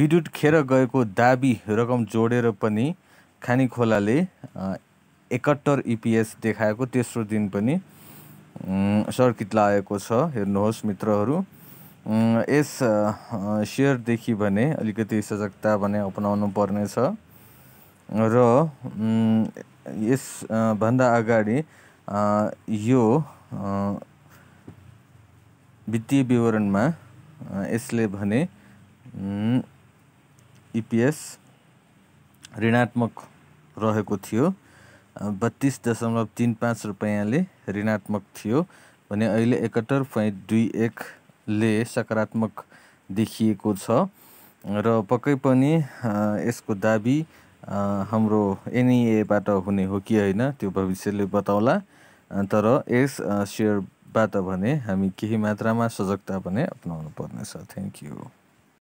विद्युत खेर गएको दाबी रकम जोडेर पनि खोलाले एकहत्तर इपिएस e देखाएको तेस्रो दिन पनि सर्किट लागेको छ हेर्नुहोस् मित्रहरू यस सेयरदेखि भने अलिकति सजगता भने अपनाउनु पर्नेछ र यसभन्दा अगाडि यो वित्तीय विवरणमा यसले भने इपिएस ऋणात्मक रहेको थियो बत्तिस दशमलव तिन पाँच रुपियाँले ऋणात्मक थियो भने अहिले एकहत्तर पोइन्ट दुई एकले सकारात्मक देखिएको छ र पक्कै पनि यसको दाबी हाम्रो एनइएबाट हुने हो कि होइन त्यो भविष्यले बताउला तर यस सेयरबाट भने हामी केही मात्रामा सजगता पनि अप्नाउनु पर्नेछ थ्याङ्क यू